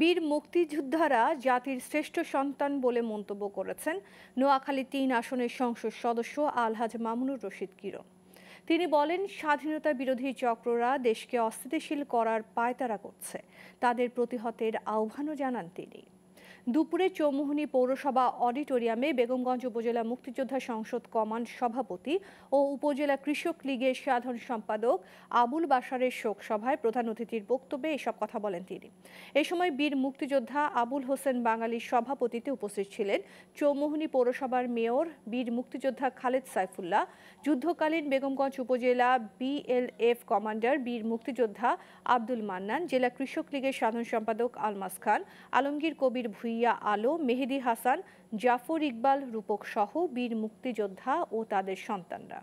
বীর মুক্তিযোদ্ধারা জাতির শ্রেষ্ঠ সন্তান বলে মন্তব্য করেছেন নোয়াখালী তিন আসনের সংসদ সদস্য আলহাজ মামুনুর রশিদ কিরণ তিনি বলেন স্বাধীনতা বিরোধী চক্ররা দেশকে অস্থিতিশীল করার পায়তারা করছে তাদের প্রতিহতের আহ্বানও জানান তিনি দুপুরে চৌমুহনী পৌরসভা অডিটোরিয়ামে বেগমগঞ্জ উপজেলা মুক্তিযোদ্ধা সংসদ কমান্ড সভাপতি ও উপজেলা কৃষক লীগের সাধারণ সম্পাদক আবুল বাসারের শোক সভায় প্রধান অতিথির বক্তব্যে এসব কথা বলেন তিনি এ সময় বীর মুক্তিযোদ্ধা আবুল হোসেন বাঙালির সভাপতিতে উপস্থিত ছিলেন চৌমুহনী পৌরসভার মেয়র বীর মুক্তিযোদ্ধা খালেদ সাইফুল্লাহ যুদ্ধকালীন বেগমগঞ্জ উপজেলা বিএলএফ কমান্ডার বীর মুক্তিযোদ্ধা আব্দুল মান্নান জেলা কৃষক লীগের সাধারণ সম্পাদক আলমাস খান আলমগীর কবির ভুই রুইয়া আলো মেহেদি হাসান জাফর ইকবাল রূপক সহ বীর মুক্তিযোদ্ধা ও তাদের সন্তানরা